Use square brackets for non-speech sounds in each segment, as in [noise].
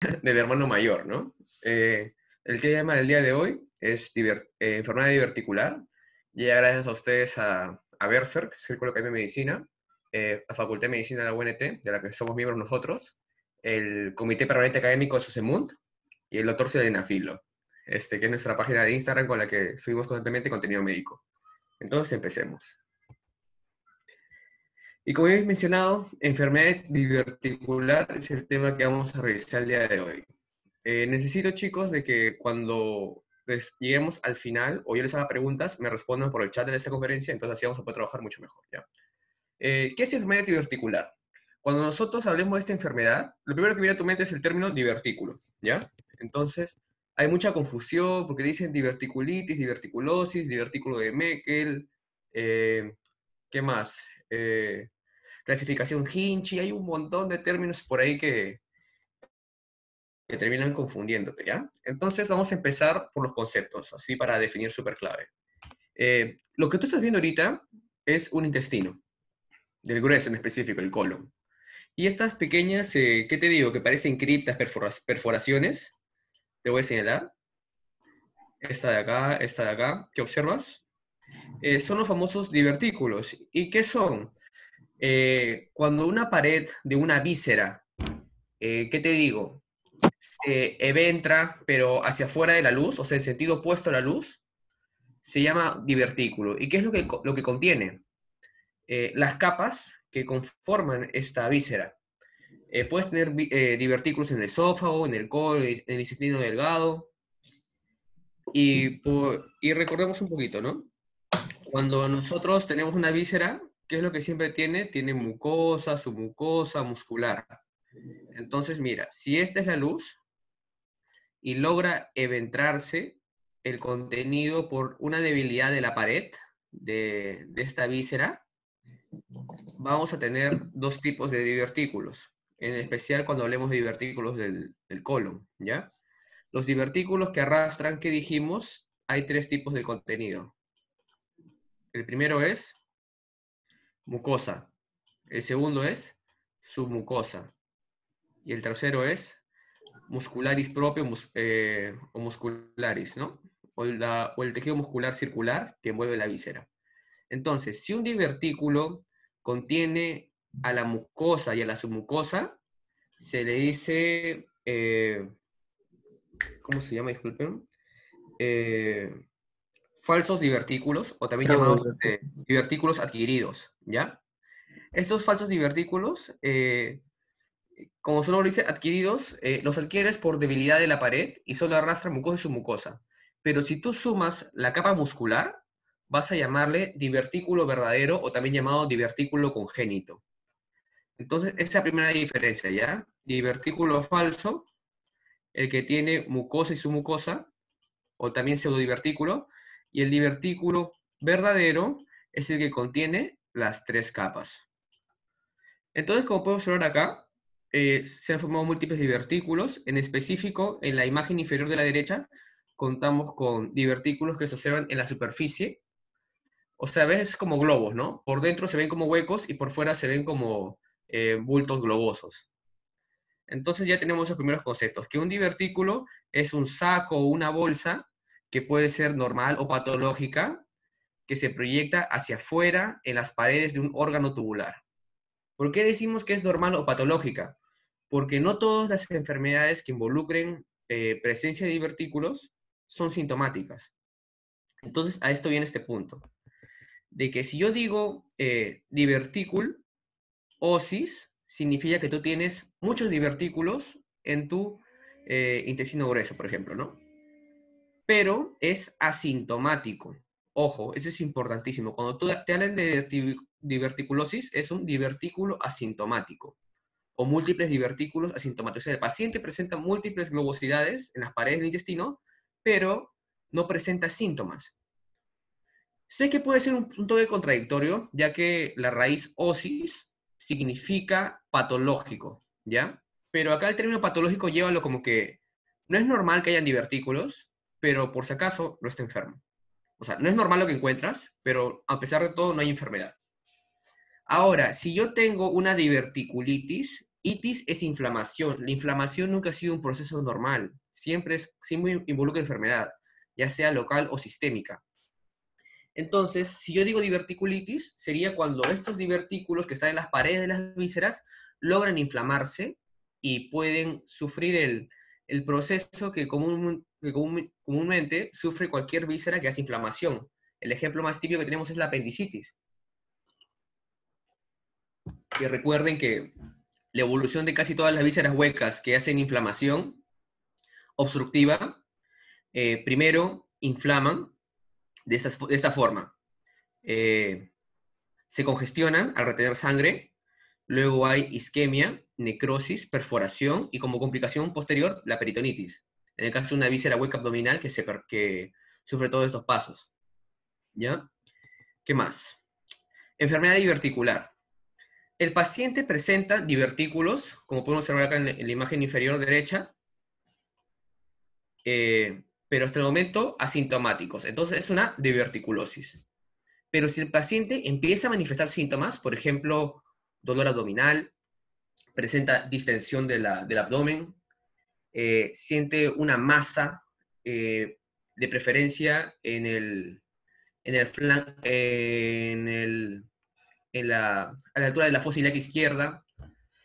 [laughs] del hermano mayor, ¿no? Eh, el el llama el día de hoy es en eh, enfermedad diverticular. Llega gracias a ustedes a, a Berserk, Círculo de Medicina, la eh, Facultad de Medicina de la UNT, de la que somos miembros nosotros, el Comité Permanente Académico de SOSEMUND y el doctor Nafilo este, que es nuestra página de Instagram con la que subimos constantemente contenido médico. Entonces empecemos. Y como ya he mencionado, enfermedad diverticular es el tema que vamos a revisar el día de hoy. Eh, necesito, chicos, de que cuando lleguemos al final o yo les haga preguntas, me respondan por el chat de esta conferencia, entonces así vamos a poder trabajar mucho mejor. ¿ya? Eh, ¿Qué es enfermedad diverticular? Cuando nosotros hablemos de esta enfermedad, lo primero que viene a tu mente es el término divertículo, ¿ya? Entonces, hay mucha confusión porque dicen diverticulitis, diverticulosis, divertículo de Meckel, eh, ¿qué más? clasificación hinchi, hay un montón de términos por ahí que, que terminan confundiéndote, ¿ya? Entonces vamos a empezar por los conceptos, así para definir súper clave. Eh, lo que tú estás viendo ahorita es un intestino, del grueso en específico, el colon. Y estas pequeñas, eh, ¿qué te digo? Que parecen criptas, perforaciones, te voy a señalar. Esta de acá, esta de acá, ¿qué observas? Eh, son los famosos divertículos. ¿Y qué son? Eh, cuando una pared de una víscera, eh, ¿qué te digo? Se eventra, pero hacia afuera de la luz, o sea, en sentido opuesto a la luz, se llama divertículo. ¿Y qué es lo que, lo que contiene? Eh, las capas que conforman esta víscera. puedes tener divertículos en el esófago, en el colon, en el intestino delgado. Y, y recordemos un poquito, ¿no? Cuando nosotros tenemos una víscera, ¿qué es lo que siempre tiene? Tiene mucosa, su mucosa muscular. Entonces, mira, si esta es la luz y logra eventrarse el contenido por una debilidad de la pared, de, esta víscera, vamos a tener dos tipos de divertículos, en especial cuando hablemos de divertículos del, del colon, ¿ya? Los divertículos que arrastran, que dijimos, hay tres tipos de contenido. El primero es mucosa. El segundo es submucosa. Y el tercero es muscularis propio eh, o muscularis, ¿no? O, el tejido muscular circular que envuelve la víscera. Entonces, si un divertículo contiene a la mucosa y a la submucosa, se le dice, eh, ¿cómo se llama? Disculpen. Eh, falsos divertículos o también llamados divertículos adquiridos. ¿ya? Estos falsos divertículos, eh, como solo lo dice, adquiridos, eh, los adquieres por debilidad de la pared y solo arrastra mucosa y su mucosa. Pero si tú sumas la capa muscular, vas a llamarle divertículo verdadero o también llamado divertículo congénito. Entonces, esa es la primera diferencia, ¿ya? Divertículo falso, el que tiene mucosa y su mucosa, o también pseudodivertículo, y el divertículo verdadero es el que contiene las tres capas. Entonces, como podemos observar acá, eh, se han formado múltiples divertículos. En específico, en la imagen inferior de la derecha, contamos con divertículos que se observan en la superficie. O sea, a ves como globos, ¿no? Por dentro se ven como huecos y por fuera se ven como eh, bultos globosos. Entonces ya tenemos los primeros conceptos, que un divertículo es un saco o una bolsa que puede ser normal o patológica, que se proyecta hacia afuera en las paredes de un órgano tubular. ¿Por qué decimos que es normal o patológica? Porque no todas las enfermedades que involucren eh, presencia de divertículos son sintomáticas. Entonces, a esto viene este punto. De que si yo digo eh, divertículo, osis, significa que tú tienes muchos divertículos en tu eh, intestino grueso, por ejemplo, ¿no? Pero es asintomático. Ojo, eso es importantísimo. Cuando tú te hablan de diverticulosis, es un divertículo asintomático o múltiples divertículos asintomáticos. O sea, el paciente presenta múltiples globosidades en las paredes del intestino, pero no presenta síntomas. Sé que puede ser un punto de contradictorio, ya que la raíz osis significa patológico, ¿ya? Pero acá el término patológico llévalo como que no es normal que hayan divertículos, pero por si acaso no está enfermo. O sea, no es normal lo que encuentras, pero a pesar de todo no hay enfermedad. Ahora, si yo tengo una diverticulitis, itis es inflamación. La inflamación nunca ha sido un proceso normal. Siempre, siempre involucra enfermedad, ya sea local o sistémica. Entonces, si yo digo diverticulitis, sería cuando estos divertículos que están en las paredes de las vísceras logran inflamarse y pueden sufrir el, el proceso que común, que comúnmente sufre cualquier víscera que hace inflamación. El ejemplo más típico que tenemos es la apendicitis. Y recuerden que la evolución de casi todas las vísceras huecas que hacen inflamación obstructiva, eh, primero inflaman de, esta forma. Eh, se congestionan al retener sangre, luego hay isquemia, necrosis, perforación y como complicación posterior la peritonitis. En el caso de una víscera hueca abdominal que, que sufre todos estos pasos. ¿Ya? ¿Qué más? Enfermedad diverticular. El paciente presenta divertículos, como podemos observar acá en la imagen inferior derecha, eh, pero hasta el momento asintomáticos. Entonces es una diverticulosis. Pero si el paciente empieza a manifestar síntomas, por ejemplo, dolor abdominal, presenta distensión del abdomen, eh, siente una masa, eh, de preferencia en el, en eh, en, el, en la, a la altura de la fosa ilíaca izquierda.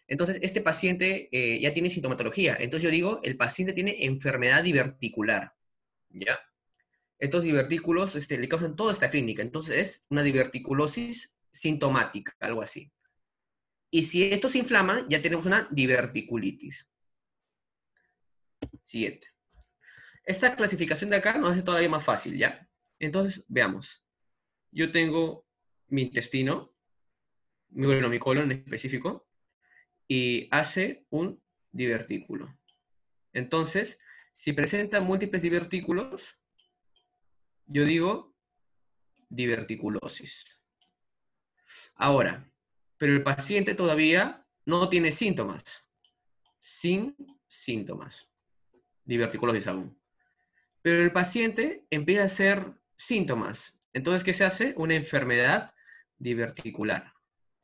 Entonces, este paciente ya tiene sintomatología. Entonces, yo digo, el paciente tiene enfermedad diverticular. ¿Ya? Estos divertículos este, le causan toda esta clínica. Entonces, es una diverticulosis sintomática, algo así. Y si esto se inflama, ya tenemos una diverticulitis. Siguiente. Esta clasificación de acá nos hace todavía más fácil, ¿ya? Entonces, veamos. Yo tengo mi intestino, mi, mi colon en específico, y hace un divertículo. Entonces, si presenta múltiples divertículos, yo digo diverticulosis. Ahora, pero el paciente todavía no tiene síntomas. Sin síntomas diverticulosis aún. Pero el paciente empieza a hacer síntomas. Entonces, ¿qué se hace? Una enfermedad diverticular.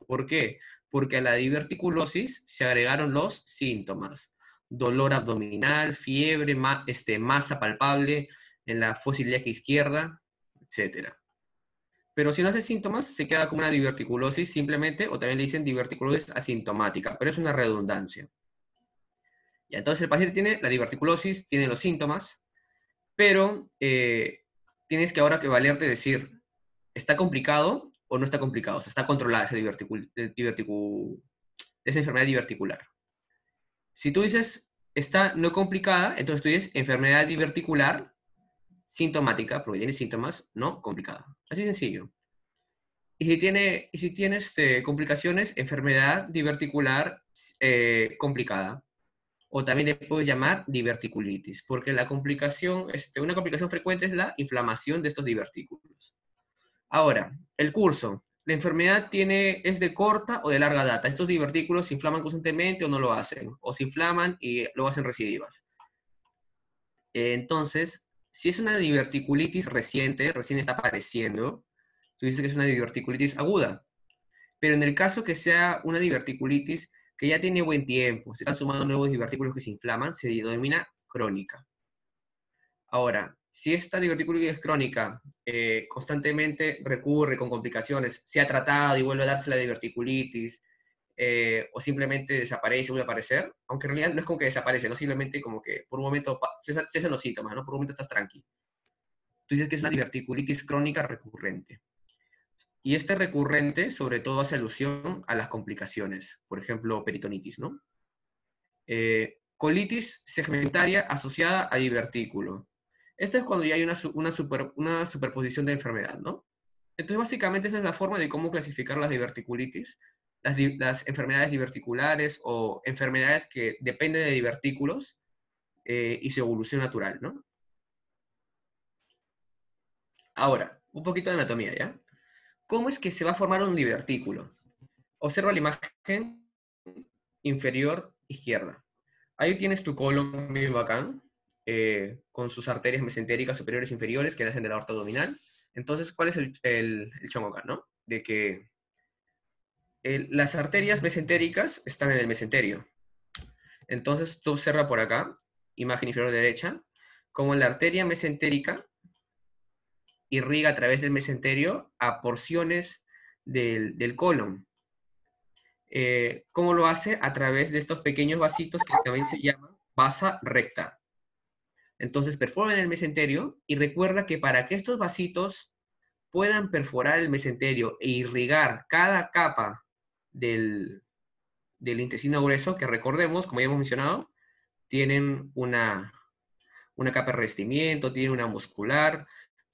¿Por qué? Porque a la diverticulosis se agregaron los síntomas. Dolor abdominal, fiebre, este, masa palpable en la fosiliaca izquierda, etc. Pero si no hace síntomas, se queda como una diverticulosis simplemente, o también le dicen diverticulosis asintomática, pero es una redundancia entonces el paciente tiene la diverticulosis, tiene los síntomas, pero eh, tienes que ahora que valerte decir, ¿está complicado o no está complicado? O sea, está controlada esa, eh, esa enfermedad diverticular. Si tú dices, está no complicada, entonces tú dices enfermedad diverticular sintomática, porque tiene síntomas, no complicada. Así sencillo. Y si tiene, y si tiene este, complicaciones, enfermedad diverticular eh, complicada o también le puedes llamar diverticulitis, porque la complicación, este, una complicación frecuente es la inflamación de estos divertículos. Ahora, el curso. La enfermedad tiene, es de corta o de larga data. Estos divertículos se inflaman constantemente o no lo hacen, o se inflaman y lo hacen recidivas. Eh, entonces, si es una diverticulitis reciente, recién está apareciendo, tú dices que es una diverticulitis aguda. Pero en el caso que sea una diverticulitis que ya tiene buen tiempo, se están sumando nuevos divertículos que se inflaman, se denomina crónica. Ahora, si esta diverticulitis crónica eh, constantemente recurre con complicaciones, se ha tratado y vuelve a darse la diverticulitis, eh, o simplemente desaparece, vuelve a aparecer, aunque en realidad no es como que desaparece, no simplemente como que por un momento cesan, los síntomas, ¿no? por un momento estás tranquilo. Tú dices que es una diverticulitis crónica recurrente. Y este recurrente, sobre todo, hace alusión a las complicaciones, por ejemplo, peritonitis, ¿no? Eh, colitis segmentaria asociada a divertículo. Esto es cuando ya hay una, una, superposición de enfermedad, ¿no? Entonces, básicamente, esa es la forma de cómo clasificar las diverticulitis, las, enfermedades diverticulares o enfermedades que dependen de divertículos eh, y su evolución natural, ¿no? Ahora, un poquito de anatomía, ¿ya? ¿Cómo es que se va a formar un divertículo? Observa la imagen inferior izquierda. Ahí tienes tu colon bacán, eh, con sus arterias mesentéricas superiores e inferiores que nacen hacen de la aorta abdominal. Entonces, ¿cuál es el, chongo acá, no? De que las arterias mesentéricas están en el mesenterio. Entonces, tú observa por acá, imagen inferior derecha, como la arteria mesentérica irriga a través del mesenterio a porciones del, colon. Eh, ¿Cómo lo hace? A través de estos pequeños vasitos que también se llaman vasa recta. Entonces perforan el mesenterio y recuerda que para que estos vasitos puedan perforar el mesenterio e irrigar cada capa del, intestino grueso, que recordemos, como ya hemos mencionado, tienen una, una capa de revestimiento, tienen una muscular,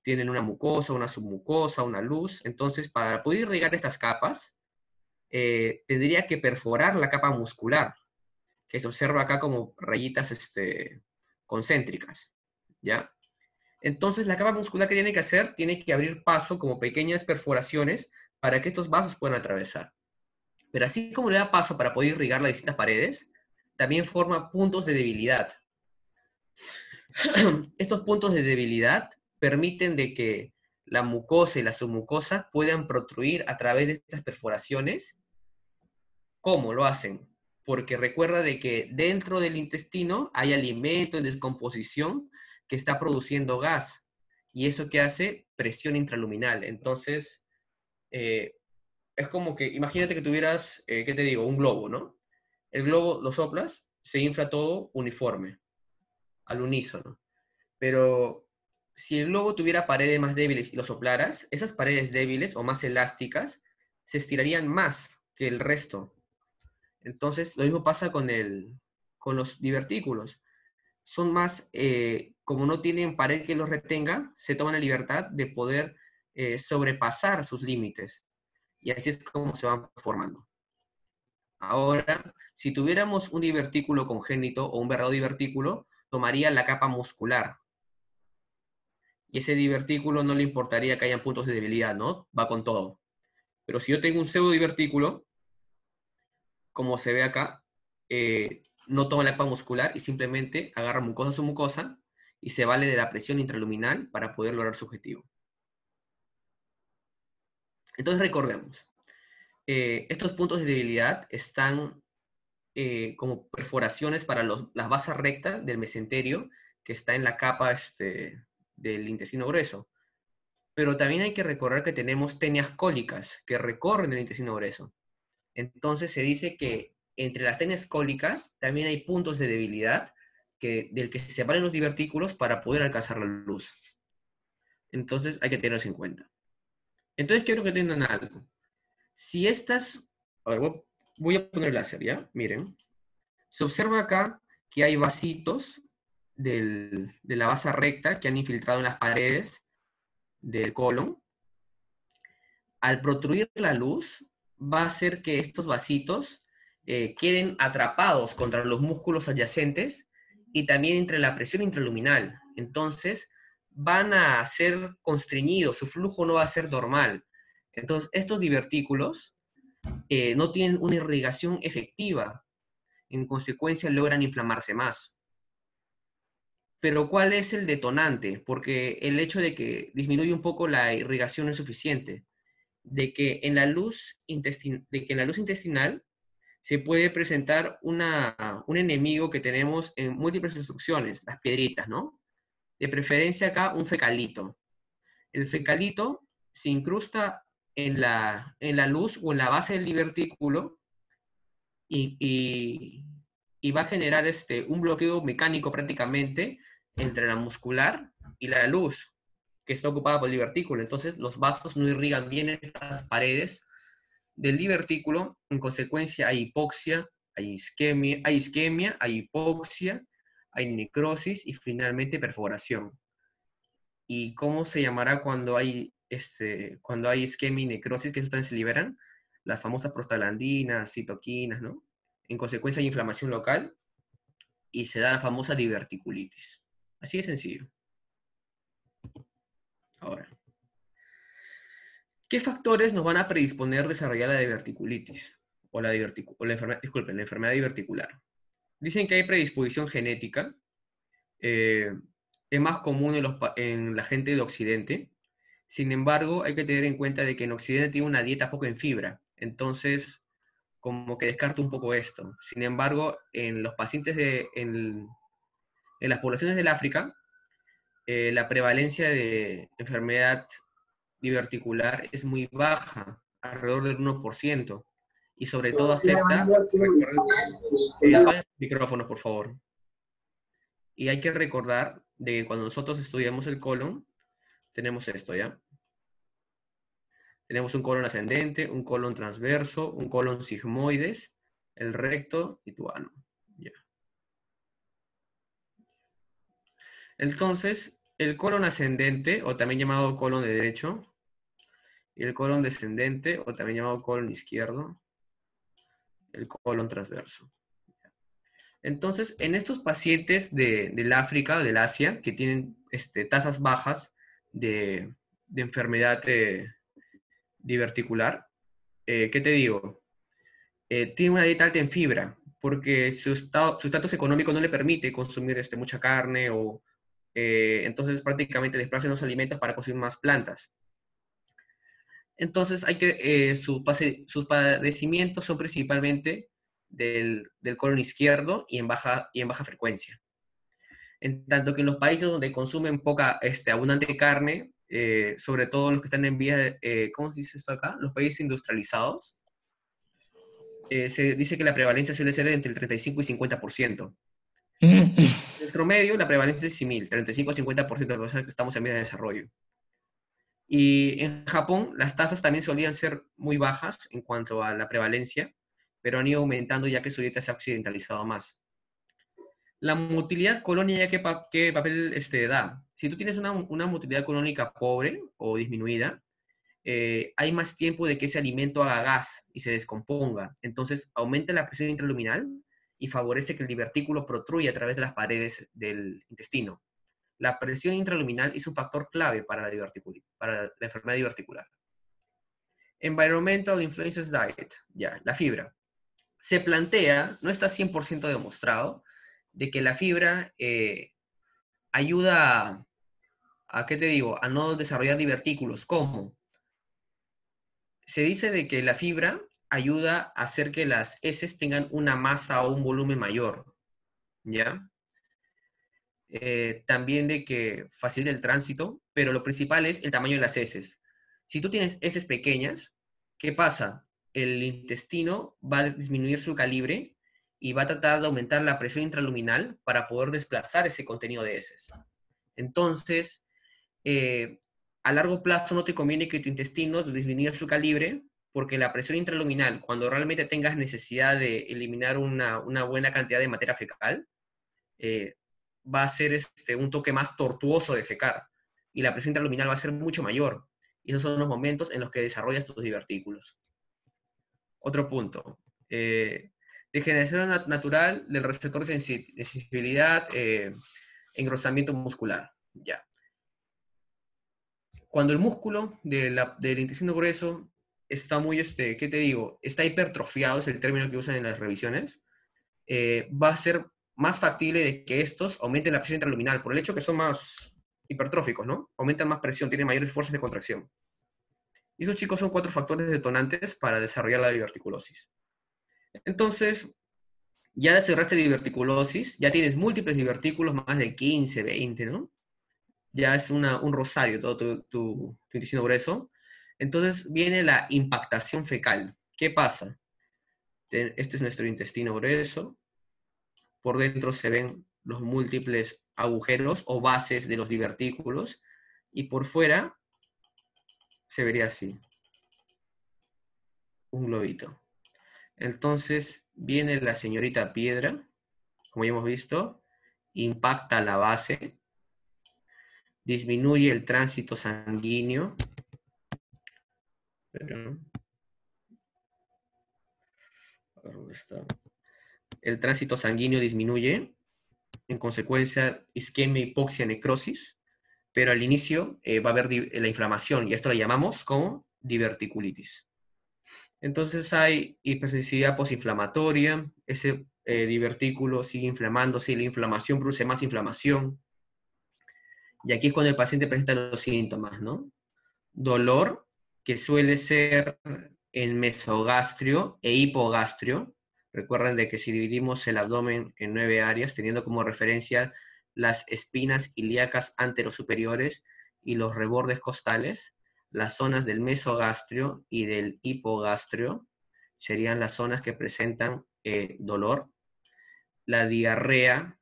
tienen una mucosa, una submucosa, una luz. Entonces, para poder irrigar estas capas, eh, tendría que perforar la capa muscular, que se observa acá como rayitas este, concéntricas, ¿ya? Entonces, la capa muscular que tiene que hacer, tiene que abrir paso como pequeñas perforaciones para que estos vasos puedan atravesar. Pero así como le da paso para poder irrigar las distintas paredes, también forma puntos de debilidad. [clears throat] Estos puntos de debilidad permiten de que la mucosa y la submucosa puedan protruir a través de estas perforaciones. ¿Cómo lo hacen? Porque recuerda de que dentro del intestino hay alimento en descomposición que está produciendo gas. ¿Y eso que hace? Presión intraluminal. Entonces, eh, es como que, imagínate que tuvieras, eh, ¿qué te digo? Un globo, ¿no? El globo lo soplas, se infla todo uniforme, al unísono. Pero si el globo tuviera paredes más débiles y lo soplaras, esas paredes débiles o más elásticas se estirarían más que el resto. Entonces, lo mismo pasa con, los divertículos. Son más, eh, como no tienen pared que los retenga, se toman la libertad de poder eh, sobrepasar sus límites. Y así es como se van formando. Ahora, si tuviéramos un divertículo congénito o un verdadero divertículo, tomaría la capa muscular, y ese divertículo no le importaría que hayan puntos de debilidad, ¿no? Va con todo. Pero si yo tengo un pseudo divertículo, como se ve acá, eh, no toma la capa muscular y simplemente agarra mucosa a su mucosa y se vale de la presión intraluminal para poder lograr su objetivo. Entonces recordemos, eh, estos puntos de debilidad están eh, como perforaciones para las basas rectas del mesenterio que está en la capa este, del intestino grueso. Pero también hay que recordar que tenemos tenias cólicas que recorren el intestino grueso. Entonces se dice que entre las tenias cólicas también hay puntos de debilidad que, del que se separan los divertículos para poder alcanzar la luz. Entonces hay que tenerlos en cuenta. Entonces quiero que tengan algo. Si estas... voy a poner el láser, ¿ya? Miren. Se observa acá que hay vasitos de la base recta que han infiltrado en las paredes del colon, al protruir la luz, va a hacer que estos vasitos eh, queden atrapados contra los músculos adyacentes y también entre la presión intraluminal. Entonces, van a ser constreñidos, su flujo no va a ser normal. Entonces, estos divertículos eh, no tienen una irrigación efectiva. En consecuencia, logran inflamarse más pero ¿cuál es el detonante? Porque el hecho de que disminuye un poco la irrigación es suficiente, de que en la luz, de que la luz intestinal se puede presentar un enemigo que tenemos en múltiples instrucciones, las piedritas, ¿no? De preferencia acá un fecalito. El fecalito se incrusta en la, luz o en la base del divertículo y, y va a generar este, un bloqueo mecánico prácticamente entre la muscular y la luz, que está ocupada por el divertículo. Entonces, los vasos no irrigan bien estas paredes del divertículo. En consecuencia, hay hipoxia, hay isquemia, hay, isquemia, hay hipoxia, hay necrosis y finalmente perforación. ¿Y cómo se llamará cuando hay, este, cuando hay isquemia y necrosis? Que sustancias se liberan? Las famosas prostaglandinas, citoquinas, ¿no? En consecuencia, hay inflamación local y se da la famosa diverticulitis. Así de sencillo. Ahora, ¿qué factores nos van a predisponer a desarrollar la diverticulitis? O la, disculpen, la enfermedad diverticular. Dicen que hay predisposición genética. Eh, es más común en, la gente de Occidente. Sin embargo, hay que tener en cuenta de que en Occidente tiene una dieta poco en fibra. Entonces, como que descarto un poco esto. Sin embargo, en los pacientes de, en las poblaciones del África, eh, la prevalencia de enfermedad diverticular es muy baja, alrededor del 1%, y sobre todo afecta... Eh, micrófonos, por favor. Y hay que recordar de que cuando nosotros estudiamos el colon, tenemos esto, ¿ya? Tenemos un colon ascendente, un colon transverso, un colon sigmoides, el recto y tu ano. Entonces, el colon ascendente, o también llamado colon de derecho, y el colon descendente, o también llamado colon izquierdo, el colon transverso. Entonces, en estos pacientes del África, del Asia, que tienen este, tasas bajas de, enfermedad eh, diverticular, eh, ¿qué te digo? Tienen eh, tiene una dieta alta en fibra, porque su, estado, estatus económico no le permite consumir este, mucha carne o eh, entonces prácticamente desplacen los alimentos para consumir más plantas. Entonces hay que, eh, sus padecimientos son principalmente del, colon izquierdo y en, baja, y en baja frecuencia. En tanto que en los países donde consumen poca, este, abundante carne, eh, sobre todo los que están en vías, ¿cómo se dice esto acá? Los países industrializados, se dice que la prevalencia suele ser entre el 35 y 50% nuestro mm. medio, la prevalencia es similar, 35 a 50% de los personas que estamos en medio de desarrollo. Y en Japón las tasas también solían ser muy bajas en cuanto a la prevalencia, pero han ido aumentando ya que su dieta se ha occidentalizado más. La motilidad colónica, ¿qué, qué papel este, da? Si tú tienes una, motilidad colónica pobre o disminuida, eh, hay más tiempo de que ese alimento haga gas y se descomponga. Entonces aumenta la presión intraluminal y favorece que el divertículo protruya a través de las paredes del intestino. La presión intraluminal es un factor clave para la, para la enfermedad diverticular. Environmental Influences Diet, ya, la fibra. Se plantea, no está 100% demostrado, de que la fibra eh, ayuda a, ¿qué te digo?, a no desarrollar divertículos. ¿Cómo? Se dice de que la fibra ayuda a hacer que las heces tengan una masa o un volumen mayor, ¿ya? Eh, también de que facilite el tránsito, pero lo principal es el tamaño de las heces. Si tú tienes heces pequeñas, ¿qué pasa? El intestino va a disminuir su calibre y va a tratar de aumentar la presión intraluminal para poder desplazar ese contenido de heces. Entonces, eh, a largo plazo no te conviene que tu intestino disminuya su calibre porque la presión intraluminal, cuando realmente tengas necesidad de eliminar una, buena cantidad de materia fecal, eh, va a ser este, un toque más tortuoso de fecar y la presión intraluminal va a ser mucho mayor. Y esos son los momentos en los que desarrollas tus divertículos. Otro punto. Eh, degeneración natural del receptor de sensibilidad, eh, engrosamiento muscular. Ya. Cuando el músculo del intestino grueso está muy, este, ¿qué te digo? Está hipertrofiado, es el término que usan en las revisiones, eh, va a ser más factible de que estos aumenten la presión intraluminal por el hecho que son más hipertróficos, ¿no? Aumentan más presión, tienen mayores fuerzas de contracción. Y esos chicos son cuatro factores detonantes para desarrollar la diverticulosis. Entonces, ya desarrollaste diverticulosis, ya tienes múltiples divertículos, más de 15, 20, ¿no? Ya es una, un rosario todo tu, tu, tu intestino grueso. Entonces viene la impactación fecal. ¿Qué pasa? Este es nuestro intestino grueso. Por dentro se ven los múltiples agujeros o bases de los divertículos. Y por fuera se vería así. Un globito. Entonces viene la señorita piedra, como ya hemos visto, impacta la base, disminuye el tránsito sanguíneo, el tránsito sanguíneo disminuye, en consecuencia isquemia, hipoxia, necrosis, pero al inicio eh, va a haber eh, la inflamación y esto la llamamos como diverticulitis. Entonces hay hipersensibilidad posinflamatoria, ese eh, divertículo sigue inflamándose si la inflamación produce más inflamación. Y aquí es cuando el paciente presenta los síntomas, ¿no? Dolor que suele ser el mesogastrio e hipogastrio. Recuerden de que si dividimos el abdomen en nueve áreas, teniendo como referencia las espinas ilíacas anterosuperiores y los rebordes costales, las zonas del mesogastrio y del hipogastrio serían las zonas que presentan eh, dolor. La diarrea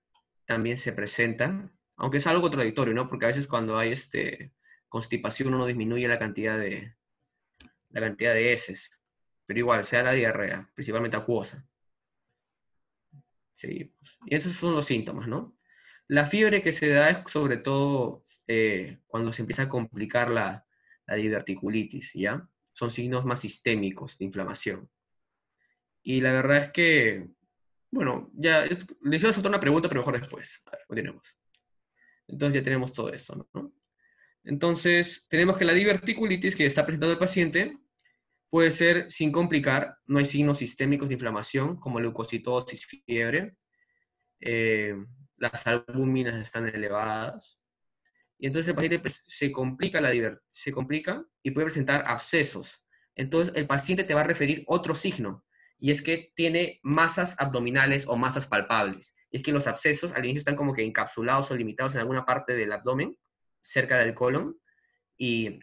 también se presenta, aunque es algo contradictorio, ¿no? Porque a veces cuando hay este, constipación uno disminuye la cantidad de, la cantidad de heces. Pero igual, sea la diarrea, principalmente acuosa. Sí, pues, y esos son los síntomas, ¿no? La fiebre que se da es sobre todo eh, cuando se empieza a complicar la, diverticulitis, ¿ya? Son signos más sistémicos de inflamación. Y la verdad es que, bueno, ya le hicimos otra una pregunta, pero mejor después. A ver, continuemos. Entonces ya tenemos todo esto, ¿no? Entonces, tenemos que la diverticulitis que está presentando el paciente Puede ser sin complicar, no hay signos sistémicos de inflamación como leucocitosis, fiebre. Eh, las albúminas están elevadas. Y entonces el paciente pues, se complica, la se complica y puede presentar abscesos. Entonces el paciente te va a referir otro signo, y es que tiene masas abdominales o masas palpables. Y es que los abscesos al inicio están como que encapsulados o limitados en alguna parte del abdomen, cerca del colon, y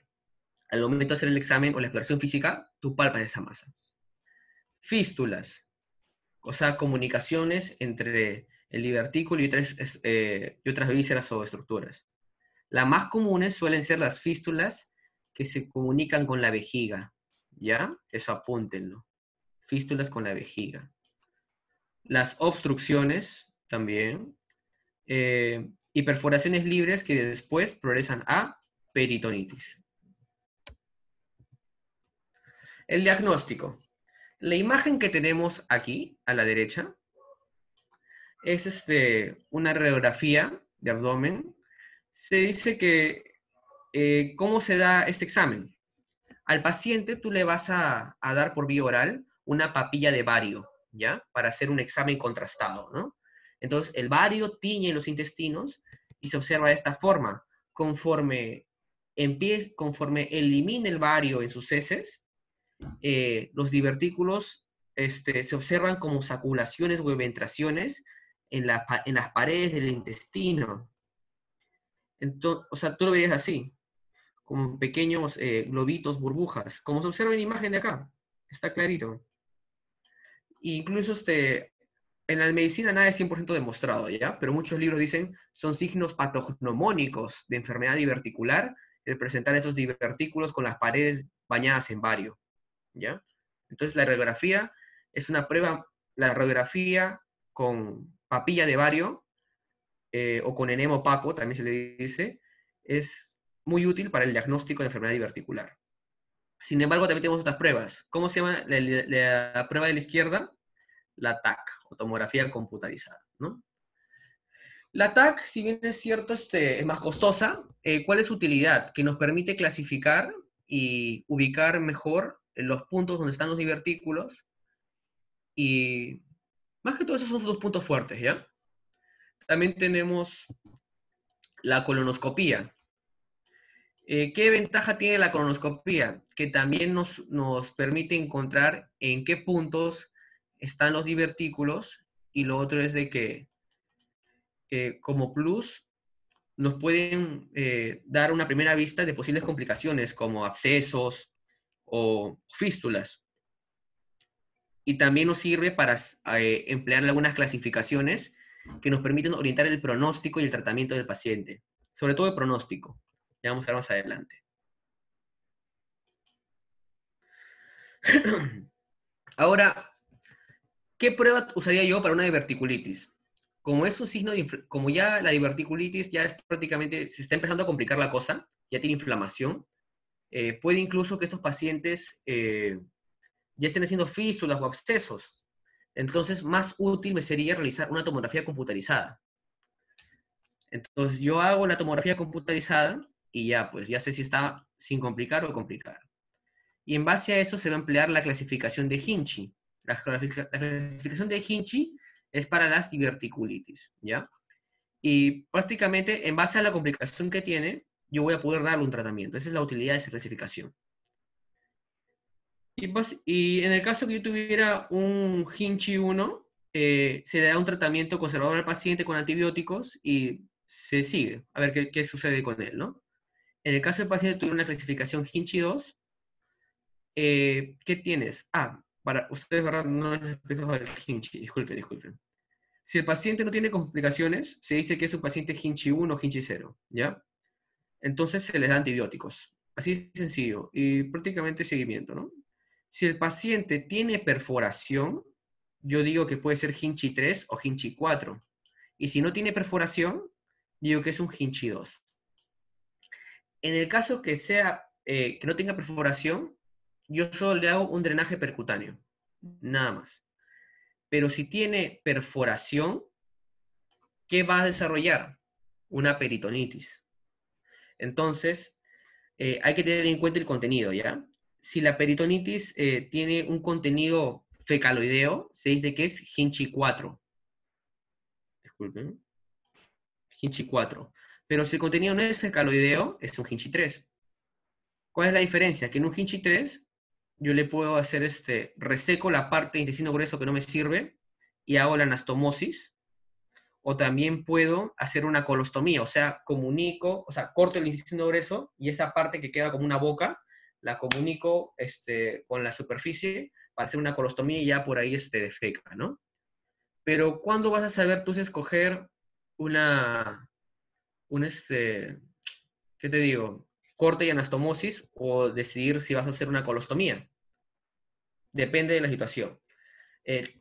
al momento de hacer el examen o la exploración física, tú palpas esa masa. Fístulas, o sea, comunicaciones entre el divertículo y otras, eh, y otras vísceras o estructuras. Las más comunes suelen ser las fístulas que se comunican con la vejiga, ¿ya? Eso apúntenlo. Fístulas con la vejiga. Las obstrucciones también. Eh, y perforaciones libres que después progresan a peritonitis. El diagnóstico. La imagen que tenemos aquí, a la derecha, es este, una radiografía de abdomen. Se dice que, eh, ¿cómo se da este examen? Al paciente tú le vas a, dar por vía oral una papilla de bario, ¿ya? Para hacer un examen contrastado, ¿no? Entonces, el bario tiñe los intestinos y se observa de esta forma. Conforme, empieza, conforme elimina el bario en sus heces, eh, los divertículos este, se observan como saculaciones o eventraciones en, en las paredes del intestino. Entonces, o sea, tú lo verías así, como pequeños eh, globitos, burbujas, como se observa en la imagen de acá. Está clarito. Incluso este, en la medicina nada es 100% demostrado, ¿ya? Pero muchos libros dicen son signos patognomónicos de enfermedad diverticular el presentar esos divertículos con las paredes bañadas en vario. Entonces la radiografía es una prueba, la radiografía con papilla de vario eh, o con enema opaco, también se le dice, es muy útil para el diagnóstico de enfermedad diverticular. Sin embargo, también tenemos otras pruebas. ¿Cómo se llama la, prueba de la izquierda? La TAC, o tomografía computarizada, La TAC, si bien es cierto, este, es más costosa, eh, ¿cuál es su utilidad? Que nos permite clasificar y ubicar mejor los puntos donde están los divertículos y más que todo esos son dos puntos fuertes, ¿ya? También tenemos la colonoscopía. Eh, ¿Qué ventaja tiene la colonoscopía? Que también nos, permite encontrar en qué puntos están los divertículos y lo otro es de que eh, como plus nos pueden eh, dar una primera vista de posibles complicaciones como abscesos, o fístulas. Y también nos sirve para eh, emplear algunas clasificaciones que nos permiten orientar el pronóstico y el tratamiento del paciente, sobre todo el pronóstico. Ya vamos a ver más adelante. [clears throat] Ahora, ¿qué prueba usaría yo para una diverticulitis? Como es un signo como ya la diverticulitis ya es prácticamente se está empezando a complicar la cosa, ya tiene inflamación, eh, puede incluso que estos pacientes eh, ya estén haciendo fístulas o abscesos. Entonces, más útil me sería realizar una tomografía computarizada. Entonces, yo hago la tomografía computarizada y ya, pues, ya sé si está sin complicar o complicar. Y en base a eso se va a emplear la clasificación de Hinchey. La, clasificación de Hinchey es para las diverticulitis, ¿ya? Y prácticamente, en base a la complicación que tiene, yo voy a poder darle un tratamiento. Esa es la utilidad de esa clasificación. Y, y en el caso que yo tuviera un Hinchi 1, eh, se le da un tratamiento conservador al paciente con antibióticos y se sigue a ver qué, qué sucede con él, ¿no? En el caso del paciente que tuviera una clasificación Hinchi 2, eh, ¿qué tienes? Ah, para ustedes, ¿verdad? No les explico el Hinchi, disculpen, disculpen. Si el paciente no tiene complicaciones, se dice que es un paciente Hinchi 1 o Hinchi 0, ¿ya? entonces se les da antibióticos. Así de sencillo. Y prácticamente seguimiento, ¿no? Si el paciente tiene perforación, yo digo que puede ser Hinchi 3 o Hinchi 4. Y si no tiene perforación, digo que es un Hinchi 2. En el caso que, sea, eh, que no tenga perforación, yo solo le hago un drenaje percutáneo, nada más. Pero si tiene perforación, ¿qué va a desarrollar? Una peritonitis. Entonces, eh, hay que tener en cuenta el contenido, ¿ya? Si la peritonitis eh, tiene un contenido fecaloideo, se dice que es Hinchi 4. Disculpen. Hinchi 4. Pero si el contenido no es fecaloideo, es un Hinchi 3. ¿Cuál es la diferencia? Que en un Hinchi 3 yo le puedo hacer este, reseco la parte de intestino grueso que no me sirve y hago la anastomosis o también puedo hacer una colostomía, o sea, comunico, o sea, corto el intestino grueso y esa parte que queda como una boca, la comunico este, con la superficie para hacer una colostomía y ya por ahí este, defeca, ¿no? Pero ¿cuándo vas a saber tú escoger una, un este, ¿qué te digo? Corte y anastomosis o decidir si vas a hacer una colostomía. Depende de la situación. Eh,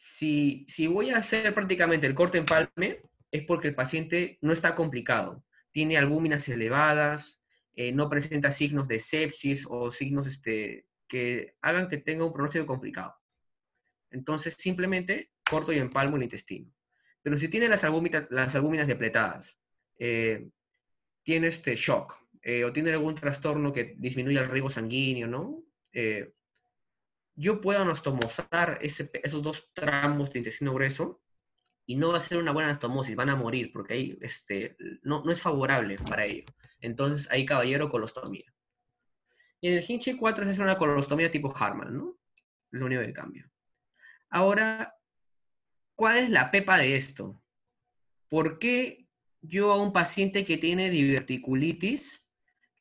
si, voy a hacer prácticamente el corte empalme es porque el paciente no está complicado, tiene albúminas elevadas, eh, no presenta signos de sepsis o signos este, que hagan que tenga un pronóstico complicado. Entonces, simplemente corto y empalmo el intestino. Pero si tiene las, albúminas, depletadas, eh, tiene este shock eh, o tiene algún trastorno que disminuya el riego sanguíneo, ¿no? yo puedo anastomosar esos dos tramos de intestino grueso y no va a ser una buena anastomosis, van a morir porque ahí este, no, es favorable para ello. Entonces, ahí caballero, colostomía. Y en el hinche 4 es una colostomía tipo Harman, ¿no? Lo único que cambia. Ahora, ¿cuál es la pepa de esto? ¿Por qué yo a un paciente que tiene diverticulitis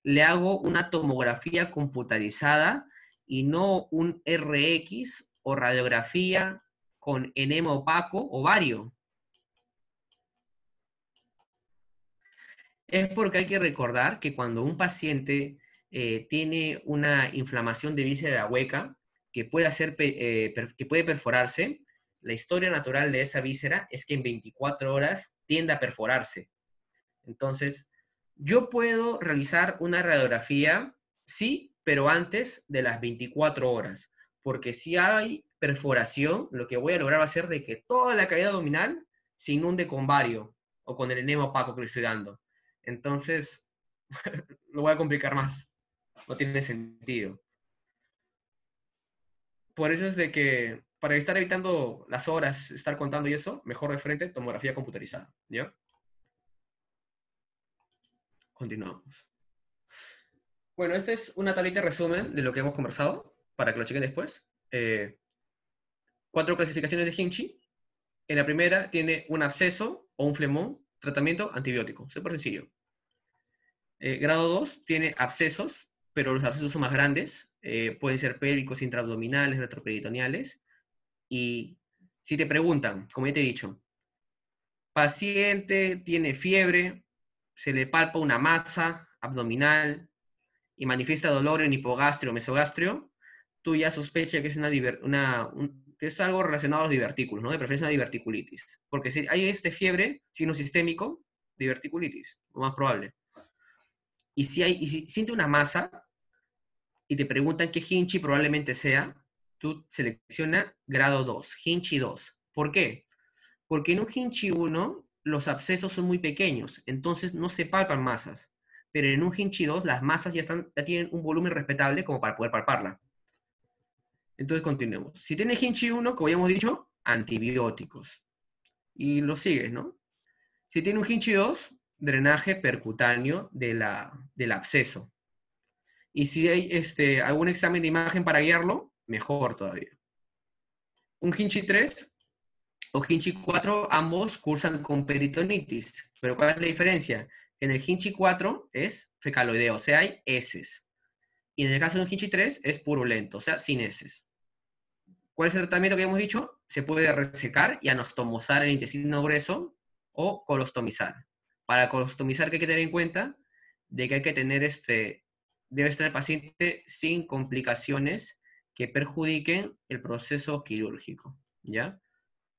le hago una tomografía computarizada y no un RX o radiografía con enema opaco o vario Es porque hay que recordar que cuando un paciente eh, tiene una inflamación de víscera hueca que puede, hacer, eh, que puede perforarse, la historia natural de esa víscera es que en 24 horas tiende a perforarse. Entonces, yo puedo realizar una radiografía, sí, pero antes de las 24 horas, porque si hay perforación, lo que voy a lograr va a ser de que toda la caída abdominal se inunde con vario o con el enema opaco que le estoy dando. Entonces, [laughs] lo voy a complicar más. No tiene sentido. Por eso es de que para estar evitando las horas, estar contando y eso, mejor de frente tomografía computarizada. ¿Ya? Continuamos. Bueno, esta es una tablita resumen de lo que hemos conversado, para que lo chequen después. Eh, cuatro clasificaciones de HINCHI. En la primera tiene un absceso o un flemón, tratamiento antibiótico, súper sencillo. Eh, grado 2 tiene abscesos, pero los abscesos son más grandes, eh, pueden ser pélvicos, intraabdominales, retroperitoneales. Y si te preguntan, como ya te he dicho, paciente tiene fiebre, se le palpa una masa abdominal, y manifiesta dolor en hipogastrio o mesogastrio, tú ya sospechas que es, una, algo relacionado a los divertículos, ¿no? De preferencia diverticulitis. Porque si hay este fiebre, signo sistémico, diverticulitis, lo más probable. Y si, hay, y siente una masa y te preguntan qué hinchi probablemente sea, tú selecciona grado 2, hinchi 2. ¿Por qué? Porque en un hinchi 1 los abscesos son muy pequeños, entonces no se palpan masas pero en un Hinchi 2 las masas ya, están, tienen un volumen respetable como para poder palparla. Entonces continuemos. Si tiene Hinchi 1, como ya hemos dicho, antibióticos. Y lo sigues, ¿no? Si tiene un Hinchi 2, drenaje percutáneo de la, del absceso. Y si hay este, algún examen de imagen para guiarlo, mejor todavía. Un Hinchi 3, o Hinchi 4, ambos cursan con peritonitis. Pero ¿cuál es la diferencia? En el Hinchi 4 es fecaloideo, o sea, hay heces. Y en el caso de un Hinchi 3 es purulento, o sea, sin heces. ¿Cuál es el tratamiento que hemos dicho? Se puede resecar y anastomosar el intestino grueso o colostomizar. Para colostomizar, ¿qué hay que tener en cuenta? De que hay que tener este, debe estar el paciente sin complicaciones que perjudiquen el proceso quirúrgico, ¿ya?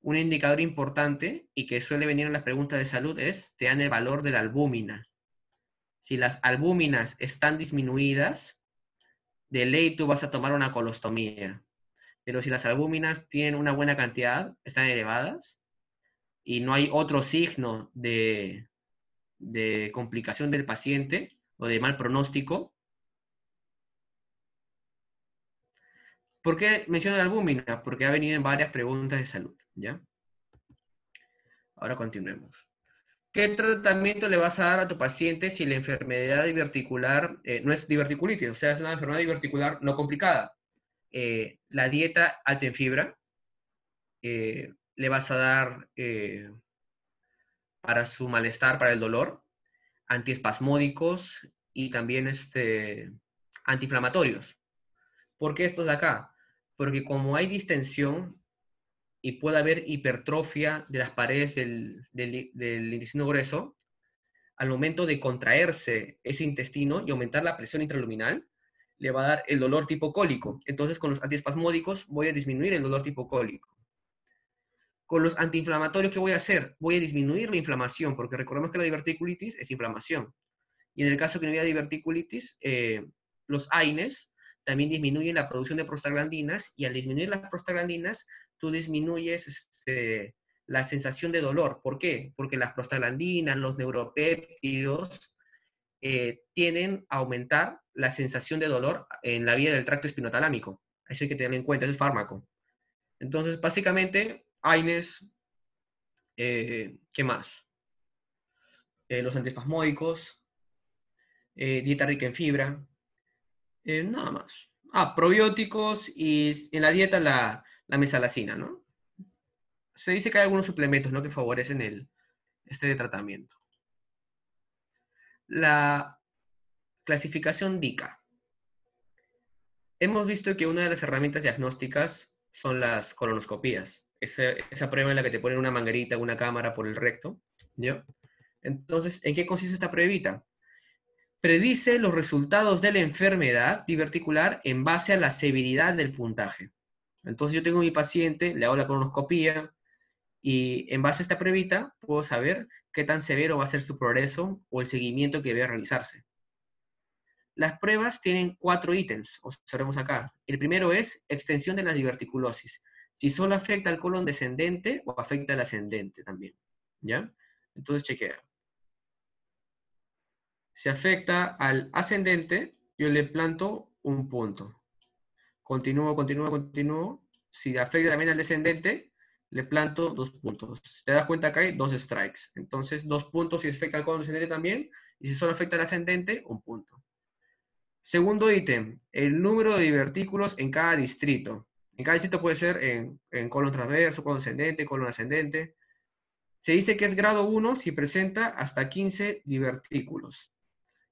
un indicador importante y que suele venir en las preguntas de salud es, te dan el valor de la albúmina. Si las albúminas están disminuidas, de ley tú vas a tomar una colostomía. Pero si las albúminas tienen una buena cantidad, están elevadas, y no hay otro signo de, de complicación del paciente o de mal pronóstico, ¿Por qué menciono la albúmina? Porque ha venido en varias preguntas de salud, ¿ya? Ahora continuemos. ¿Qué tratamiento le vas a dar a tu paciente si la enfermedad diverticular eh, no es diverticulitis? O sea, es una enfermedad diverticular no complicada. Eh, la dieta alta en fibra. Eh, le vas a dar para su malestar, para el dolor, antiespasmódicos y también este, antiinflamatorios. ¿Por qué esto de acá? Porque como hay distensión y puede haber hipertrofia de las paredes del, intestino grueso, al momento de contraerse ese intestino y aumentar la presión intraluminal, le va a dar el dolor tipo cólico. Entonces, con los antiespasmódicos voy a disminuir el dolor tipo cólico. Con los antiinflamatorios, ¿qué voy a hacer? Voy a disminuir la inflamación, porque recordemos que la diverticulitis es inflamación. Y en el caso que no haya diverticulitis, eh, los AINES también disminuyen la producción de prostaglandinas y al disminuir las prostaglandinas, tú disminuyes este, la sensación de dolor. ¿Por qué? Porque las prostaglandinas, los neuropéptidos, eh, tienen a aumentar la sensación de dolor en la vía del tracto espinotalámico. Eso hay que tenerlo en cuenta, es el fármaco. Entonces, básicamente, AINES, eh, ¿qué más? Eh, los antiespasmódicos, dieta rica en fibra, eh, nada más. Ah, probióticos y en la dieta la, mesalacina, ¿no? Se dice que hay algunos suplementos ¿no? que favorecen el, este tratamiento. La clasificación DICA. Hemos visto que una de las herramientas diagnósticas son las colonoscopías. Esa, esa prueba en la que te ponen una manguerita, una cámara por el recto. Entonces, ¿en qué consiste esta pruebita? predice los resultados de la enfermedad diverticular en base a la severidad del puntaje. Entonces yo tengo a mi paciente, le hago la colonoscopía y en base a esta pruebita puedo saber qué tan severo va a ser su progreso o el seguimiento que debe realizarse. Las pruebas tienen cuatro ítems, observemos acá. El primero es extensión de la diverticulosis. Si solo afecta al colon descendente o afecta al ascendente también. ¿Ya? Entonces chequea. Si afecta al ascendente, yo le planto un punto. Continúo, continúo, continúo. Si afecta también al descendente, le planto dos puntos. Si te das cuenta que hay dos strikes. Entonces, dos puntos si afecta al cono descendente también. Y si solo afecta al ascendente, un punto. Segundo ítem, el número de divertículos en cada distrito. En cada distrito puede ser en, en colon transverso, colon ascendente, colon ascendente. Se dice que es grado 1 si presenta hasta 15 divertículos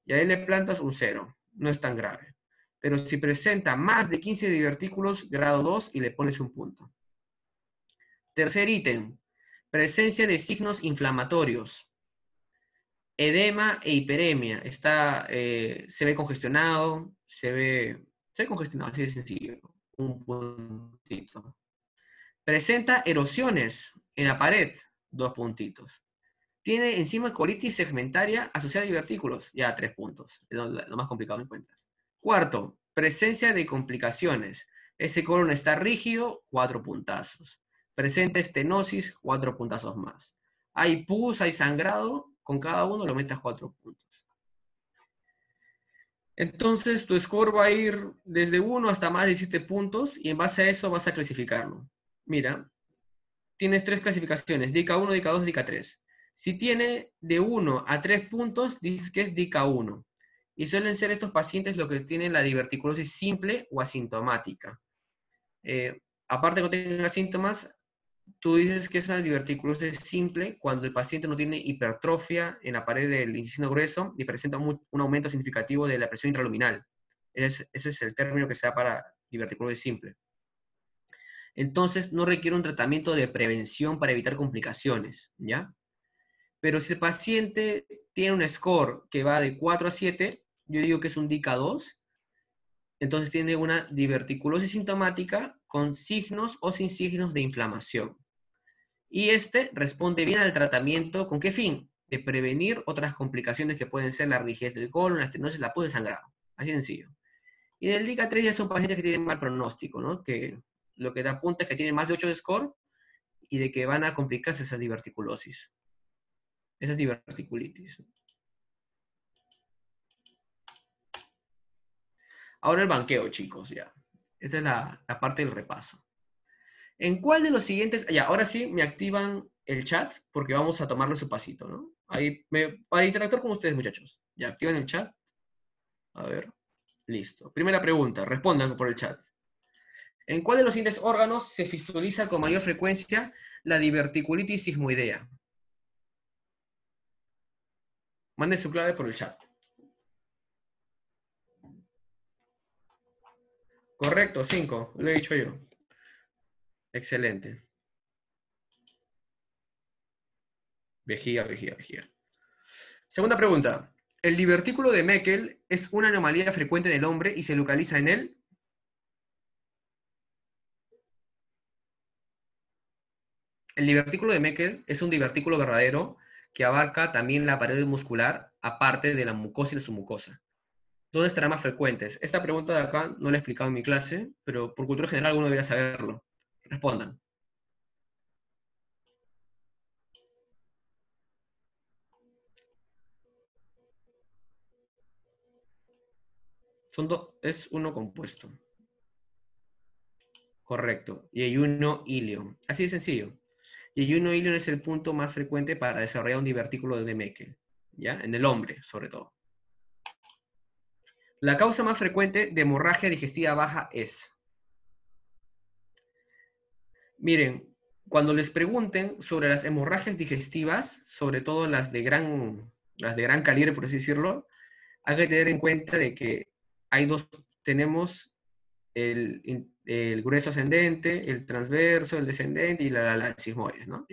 y ahí le plantas un cero, No es tan grave. Pero si presenta más de 15 divertículos, grado 2 y le pones un punto. Tercer ítem, presencia de signos inflamatorios. Edema e hiperemia. Está, eh, se ve congestionado, se ve, se ve congestionado, así de sencillo. Un puntito. Presenta erosiones en la pared, dos puntitos. Tiene encima colitis segmentaria asociada a divertículos. Ya, tres puntos. Es lo, más complicado en encuentras. Cuarto, presencia de complicaciones. Ese colon está rígido, cuatro puntazos. Presenta estenosis, cuatro puntazos más. Hay pus, hay sangrado, con cada uno lo metas cuatro puntos. Entonces, tu score va a ir desde uno hasta más de puntos y en base a eso vas a clasificarlo. Mira, tienes tres clasificaciones, DICA 1, DICA 2, DICA 3. Si tiene de 1 a 3 puntos, dices que es DICA1. Y suelen ser estos pacientes los que tienen la diverticulosis simple o asintomática. Eh, aparte de que no tenga síntomas, tú dices que es una diverticulosis simple cuando el paciente no tiene hipertrofia en la pared del intestino grueso y presenta un aumento significativo de la presión intraluminal. Ese es, el término que se da para diverticulosis simple. Entonces, no requiere un tratamiento de prevención para evitar complicaciones, ¿ya? Pero si el paciente tiene un score que va de 4 a 7, yo digo que es un DICA 2, entonces tiene una diverticulosis sintomática con signos o sin signos de inflamación. Y este responde bien al tratamiento, ¿con qué fin? De prevenir otras complicaciones que pueden ser la rigidez del colon, la estenosis, la pus de sangrado. Así de sencillo. Y del DICA 3 ya son pacientes que tienen mal pronóstico, ¿no? Que lo que te apunta es que tienen más de 8 de score y de que van a complicarse esa diverticulosis. Esa es diverticulitis. Ahora el banqueo, chicos, ya. Esta es la, parte del repaso. ¿En cuál de los siguientes? Ya, ahora sí me activan el chat porque vamos a tomarle su pasito, ¿no? Ahí me, para interactuar con ustedes, muchachos. Ya, activan el chat. A ver. Listo. Primera pregunta, respondan por el chat. ¿En cuál de los siguientes órganos se fistuliza con mayor frecuencia la diverticulitis sismoidea? Mande su clave por el chat. Correcto, 5, lo he dicho yo. Excelente. Vejiga, vejiga, vejiga. Segunda pregunta. ¿El divertículo de Meckel es una anomalía frecuente en el hombre y se localiza en él? El divertículo de Meckel es un divertículo verdadero que abarca también la pared muscular, aparte de la mucosa y la submucosa. ¿Dónde estarán más frecuentes? Esta pregunta de acá no la he explicado en mi clase, pero por cultura general uno debería saberlo. Respondan. Son es uno compuesto. Correcto. Y hay uno ilio. Así de sencillo. Y yuno ilion es el punto más frecuente para desarrollar un divertículo de Meckel, ¿ya? En el hombre, sobre todo. La causa más frecuente de hemorragia digestiva baja es. Miren, cuando les pregunten sobre las hemorragias digestivas, sobre todo las de gran, las de gran calibre, por así decirlo, hay que tener en cuenta de que hay dos, tenemos el, grueso ascendente, el transverso, el descendente y la, la, ¿no?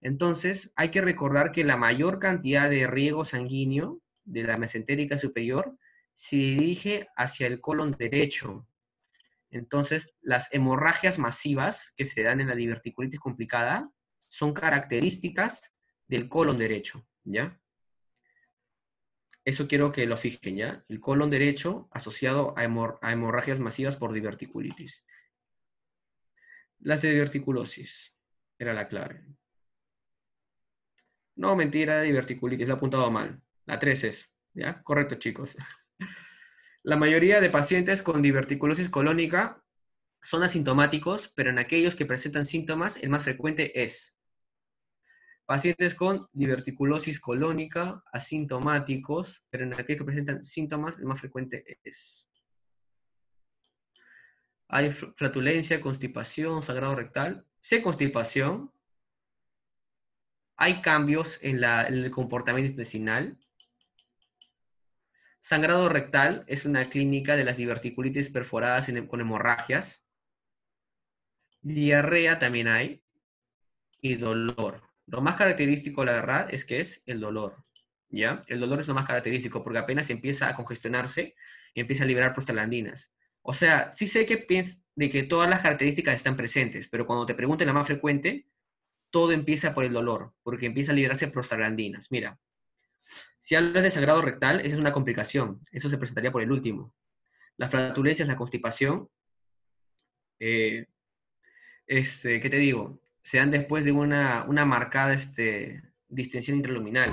Entonces, hay que recordar que la mayor cantidad de riego sanguíneo de la mesentérica superior se dirige hacia el colon derecho. Entonces, las hemorragias masivas que se dan en la diverticulitis complicada son características del colon derecho, ¿ya? Eso quiero que lo fijen, ¿ya? El colon derecho asociado a, hemorragias masivas por diverticulitis. Las de diverticulosis era la clave. No, mentira, diverticulitis, lo he apuntado mal. La 3 es, ¿ya? Correcto, chicos. [laughs] La mayoría de pacientes con diverticulosis colónica son asintomáticos, pero en aquellos que presentan síntomas, el más frecuente es Pacientes con diverticulosis colónica, asintomáticos, pero en aquellos que presentan síntomas, el más frecuente es. Hay flatulencia, constipación, sangrado rectal. Si constipación, hay cambios en, el comportamiento intestinal. Sangrado rectal es una clínica de las diverticulitis perforadas con hemorragias. Diarrea también hay. Y dolor. Lo más característico, la verdad, es que es el dolor. ¿Ya? El dolor es lo más característico porque apenas empieza a congestionarse y empieza a liberar prostaglandinas. O sea, sí sé que de que todas las características están presentes, pero cuando te pregunten la más frecuente, todo empieza por el dolor, porque empieza a liberarse prostaglandinas. Mira, si hablas de sangrado rectal, esa es una complicación. Eso se presentaría por el último. La flatulencia es la constipación. Eh, este, ¿Qué te digo? se dan después de una, marcada este, distensión intraluminal.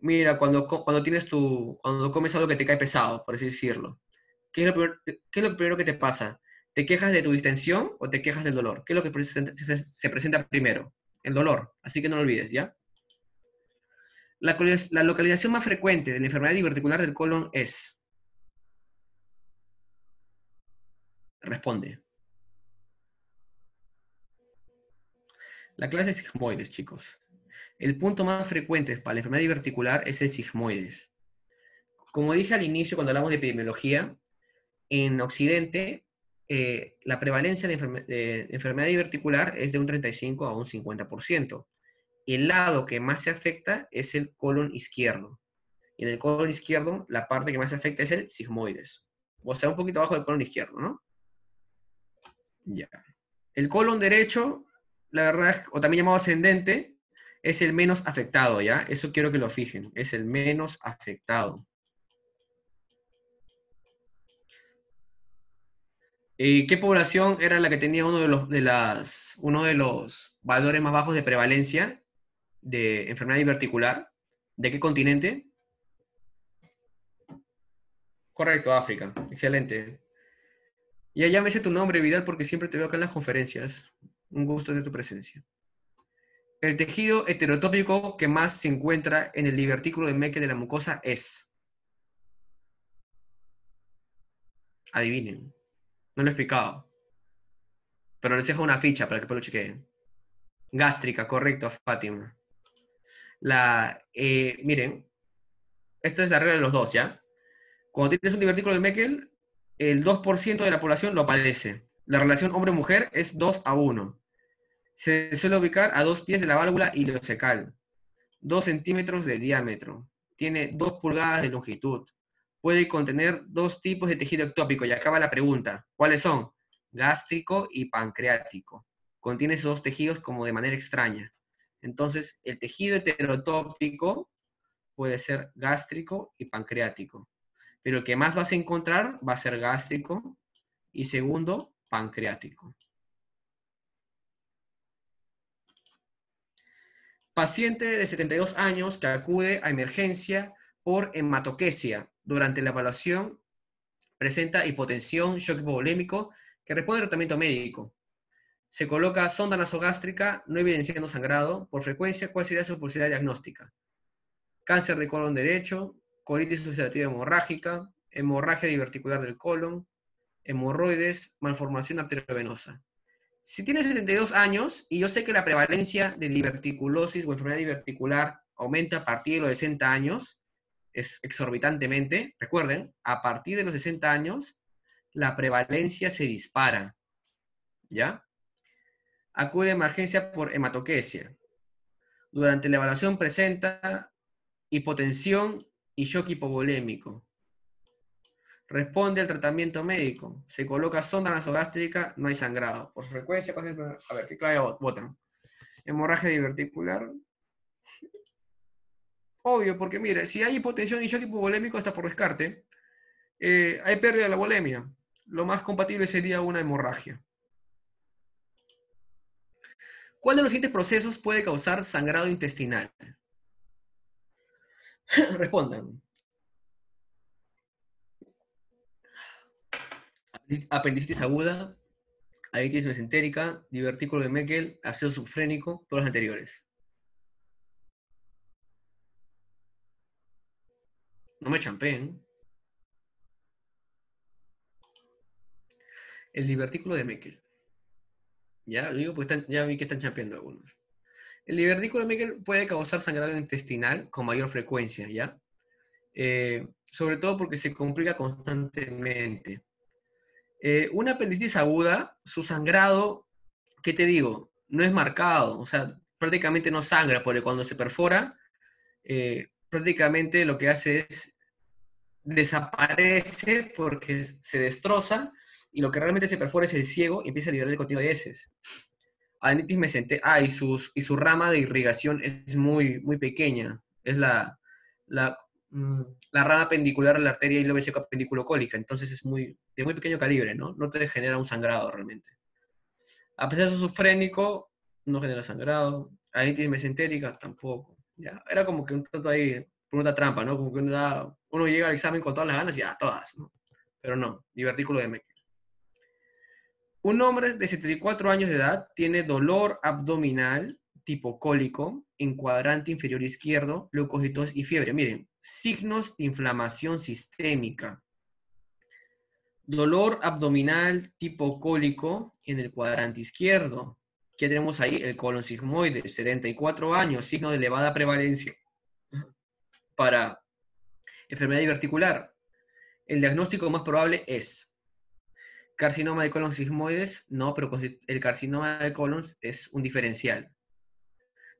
Mira, cuando, cuando, tienes tu, cuando comes algo que te cae pesado, por así decirlo, ¿qué es, lo primero, ¿qué que te pasa? ¿Te quejas de tu distensión o te quejas del dolor? ¿Qué es lo que se presenta primero? El dolor. Así que no lo olvides, ¿ya? La, la localización más frecuente de la enfermedad diverticular del colon es... Responde. La clase de sigmoides, chicos. El punto más frecuente para la enfermedad diverticular es el sigmoides. Como dije al inicio cuando hablamos de epidemiología, en Occidente eh, la prevalencia de, enfermedad diverticular es de un 35 a un 50%. Y el lado que más se afecta es el colon izquierdo. Y en el colon izquierdo, la parte que más se afecta es el sigmoides. O sea, un poquito abajo del colon izquierdo, ¿no? Ya. El colon derecho la verdad, o también llamado ascendente, es el menos afectado, ¿ya? Eso quiero que lo fijen, es el menos afectado. ¿Y qué población era la que tenía uno de los, de las, uno de los valores más bajos de prevalencia de enfermedad diverticular? ¿De qué continente? Correcto, África. Excelente. Y allá me tu nombre, Vidal, porque siempre te veo acá en las conferencias. Un gusto de tu presencia. El tejido heterotópico que más se encuentra en el divertículo de Meckel de la mucosa es. Adivinen. No lo he explicado. Pero les dejo una ficha para que puedan chequear. Gástrica, correcto, Fátima. La, eh, miren, esta es la regla de los dos, ¿ya? Cuando tienes un divertículo de Meckel, el 2% de la población lo padece. La relación hombre-mujer es 2 a 1. Se suele ubicar a dos pies de la válvula ileocecal, Dos centímetros de diámetro, tiene dos pulgadas de longitud, puede contener dos tipos de tejido ectópico. Y acaba la pregunta, ¿cuáles son? Gástrico y pancreático. Contiene esos dos tejidos como de manera extraña. Entonces, el tejido heterotópico puede ser gástrico y pancreático. Pero el que más vas a encontrar va a ser gástrico y segundo, pancreático. Paciente de 72 años que acude a emergencia por hematoquesia durante la evaluación presenta hipotensión, shock hipovolémico, que responde al tratamiento médico. Se coloca sonda nasogástrica, no evidenciando sangrado. Por frecuencia, ¿cuál sería su posibilidad diagnóstica? Cáncer de colon derecho, colitis ulcerativa hemorrágica, hemorragia diverticular del colon, hemorroides, malformación arteriovenosa si tiene 72 años y yo sé que la prevalencia de diverticulosis o enfermedad diverticular aumenta a partir de los 60 años, es exorbitantemente, recuerden, a partir de los 60 años la prevalencia se dispara. ¿Ya? Acude a emergencia por hematoquesia. Durante la evaluación presenta hipotensión y shock hipovolémico. Responde al tratamiento médico. Se coloca sonda nasogástrica, no hay sangrado. Por frecuencia, a ver, ¿qué clave votan? Hemorragia diverticular. Obvio, porque mire, si hay hipotensión y tipo hipovolémico hasta por descarte, eh, hay pérdida de la volemia. Lo más compatible sería una hemorragia. ¿Cuál de los siguientes procesos puede causar sangrado intestinal? [laughs] Respondan. apendicitis aguda, aditis mesentérica, divertículo de Meckel, absceso subfrénico, todos los anteriores. No me champeen. El divertículo de Meckel. Ya, digo, pues ya vi que están champeando algunos. El divertículo de Meckel puede causar sangrado intestinal con mayor frecuencia, ¿ya? Eh, sobre todo porque se complica constantemente. Eh, una apendicitis aguda, su sangrado, ¿qué te digo? No es marcado, o sea, prácticamente no sangra, porque cuando se perfora, eh, prácticamente lo que hace es desaparece porque se destroza y lo que realmente se perfora es el ciego y empieza a liberar el contenido de heces. Adenitis senté, ah, y, sus, y su rama de irrigación es muy, muy pequeña, es la, la Mm, la rana pendicular de la arteria y lo pendiculo cólica, entonces es muy, de muy pequeño calibre, ¿no? No te genera un sangrado realmente. A pesar de eso, sufrénico, no genera sangrado. Adenitis mesentérica, tampoco. ¿ya? Era como que un tanto ahí, por una trampa, ¿no? Como que uno llega al examen con todas las ganas y a ah, todas, Pero no, divertículo de Meckel. Un hombre de 74 años de edad tiene dolor abdominal tipo cólico en cuadrante inferior izquierdo, leucocitos y fiebre. Miren, signos de inflamación sistémica. Dolor abdominal tipo cólico en el cuadrante izquierdo. ¿Qué tenemos ahí? El colon sigmoide, 74 años, signo de elevada prevalencia para enfermedad diverticular. El diagnóstico más probable es carcinoma de colon sigmoides, no, pero el carcinoma de colon es un diferencial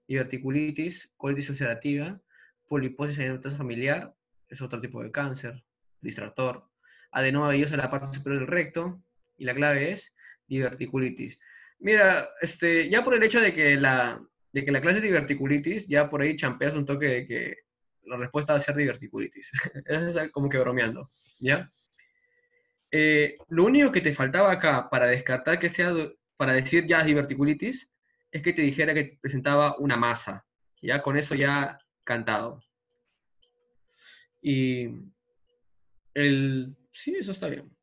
diverticulitis, colitis ulcerativa, poliposis aneuploides familiar, es otro tipo de cáncer, distractor, adenoma en la parte superior del recto, y la clave es diverticulitis. Mira, este, ya por el hecho de que la, de que la clase es diverticulitis, ya por ahí champeas un toque de que la respuesta va a ser diverticulitis. [laughs] es como que bromeando, ¿ya? Eh, lo único que te faltaba acá para descartar que sea, para decir ya diverticulitis, es que te dijera que presentaba una masa. Ya con eso ya cantado. Y el... Sí, eso está bien.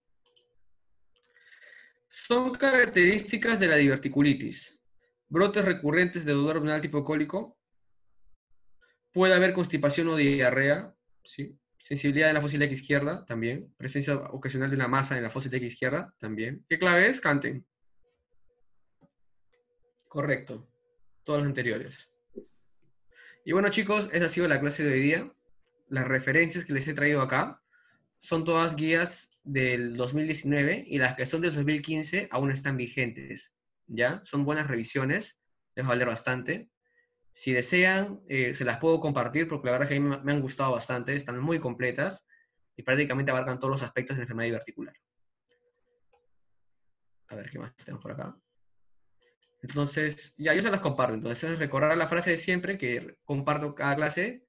Son características de la diverticulitis. Brotes recurrentes de dolor abdominal tipo cólico. Puede haber constipación o diarrea. ¿sí? Sensibilidad en la fosa izquierda, también. Presencia ocasional de una masa en la fosa izquierda, también. ¿Qué clave es? Canten. Correcto. Todos los anteriores. Y bueno, chicos, esa ha sido la clase de hoy día. Las referencias que les he traído acá son todas guías del 2019 y las que son del 2015 aún están vigentes. ¿Ya? Son buenas revisiones, les va a valer bastante. Si desean, eh, se las puedo compartir porque la verdad es que a mí me han gustado bastante, están muy completas y prácticamente abarcan todos los aspectos de enfermedad diverticular. A ver, ¿qué más tenemos por acá? Entonces, ya yo se las comparto. Entonces, recordar la frase de siempre que comparto cada clase.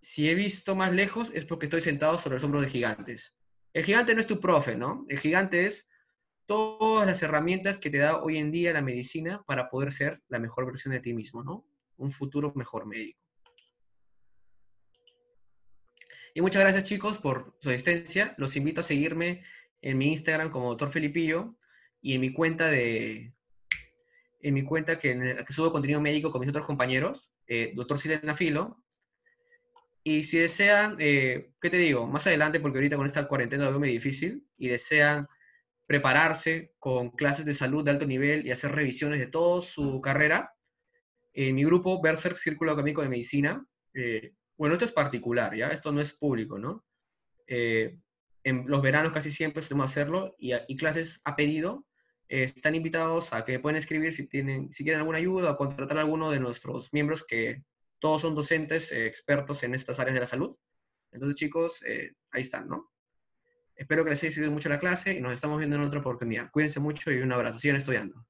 Si he visto más lejos es porque estoy sentado sobre el hombros de gigantes. El gigante no es tu profe, ¿no? El gigante es todas las herramientas que te da hoy en día la medicina para poder ser la mejor versión de ti mismo, ¿no? Un futuro mejor médico. Y muchas gracias chicos por su asistencia. Los invito a seguirme en mi Instagram como Dr. Felipillo y en mi cuenta de en mi cuenta que, en subo contenido médico con mis otros compañeros, eh, doctor Silena Filo. Y si desean, eh, ¿qué te digo? Más adelante, porque ahorita con esta cuarentena lo veo muy difícil, y desean prepararse con clases de salud de alto nivel y hacer revisiones de toda su carrera, en mi grupo, Berserk Círculo Académico de Medicina, eh, bueno, esto es particular, ¿ya? Esto no es público, ¿no? en los veranos casi siempre solemos hacerlo y, y clases a pedido eh, están invitados a que pueden escribir si, tienen, si quieren alguna ayuda o contratar a alguno de nuestros miembros que todos son docentes eh, expertos en estas áreas de la salud. Entonces, chicos, eh, ahí están, ¿no? Espero que les haya servido mucho la clase y nos estamos viendo en otra oportunidad. Cuídense mucho y un abrazo. Sigan estudiando.